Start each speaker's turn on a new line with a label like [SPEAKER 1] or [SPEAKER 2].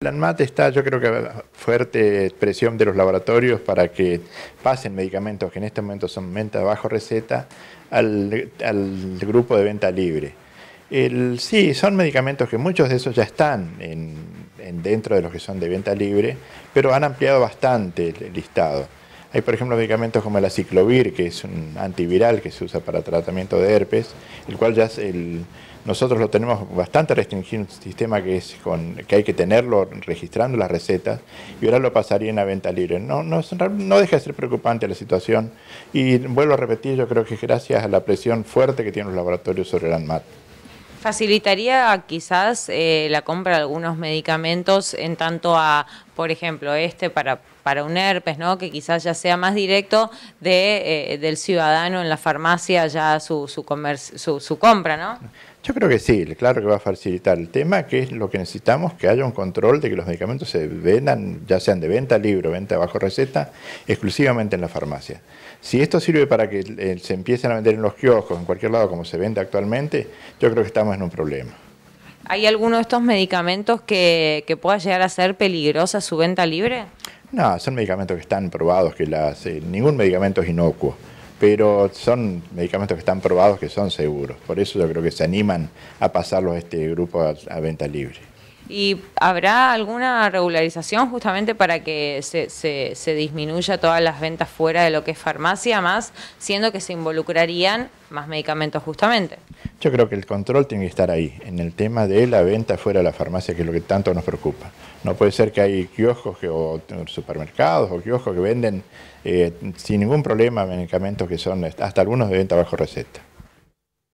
[SPEAKER 1] La ANMAT está, yo creo que fuerte presión de los laboratorios para que pasen medicamentos que en este momento son venta bajo receta al, grupo de venta libre. sí, son medicamentos que muchos de esos ya están dentro de los que son de venta libre, pero han ampliado bastante el listado. Hay, por ejemplo, medicamentos como el aciclovir, que es un antiviral que se usa para tratamiento de herpes, el cual ya es el, nosotros lo tenemos bastante restringido, un sistema que, es con, que hay que tenerlo registrando las recetas y ahora lo pasaría en venta libre. No, no, deja de ser preocupante la situación y vuelvo a repetir, yo creo que es gracias a la presión fuerte que tienen los laboratorios sobre el ANMAT.
[SPEAKER 2] ¿Facilitaría quizás eh, la compra de algunos medicamentos en tanto a por ejemplo, este para, para un herpes, ¿no? que quizás ya sea más directo eh, del ciudadano en la farmacia ya su, su, su, compra, ¿no?
[SPEAKER 1] Yo creo que sí, claro que va a facilitar. El tema que es lo que necesitamos, que haya un control de que los medicamentos se vendan, ya sean de venta libre o venta bajo receta, exclusivamente en la farmacia. Si esto sirve para que eh, se empiecen a vender en los kioscos, en cualquier lado como se vende actualmente, yo creo que estamos en un problema.
[SPEAKER 2] ¿Hay alguno de estos medicamentos que, pueda llegar a ser peligrosa su venta libre?
[SPEAKER 1] No, son medicamentos que están probados, que las, eh, ningún medicamento es inocuo, pero son medicamentos que están probados que son seguros. Por eso yo creo que se animan a pasarlos a este grupo a venta libre.
[SPEAKER 2] ¿Y habrá alguna regularización justamente para que se, se, disminuya todas las ventas fuera de lo que es farmacia, más siendo que se involucrarían más medicamentos justamente?
[SPEAKER 1] Yo creo que el control tiene que estar ahí, en el tema de la venta fuera de la farmacia, que es lo que tanto nos preocupa. No puede ser que hay kioscos que, o supermercados o kioscos que venden eh, sin ningún problema medicamentos que son hasta algunos de venta bajo receta.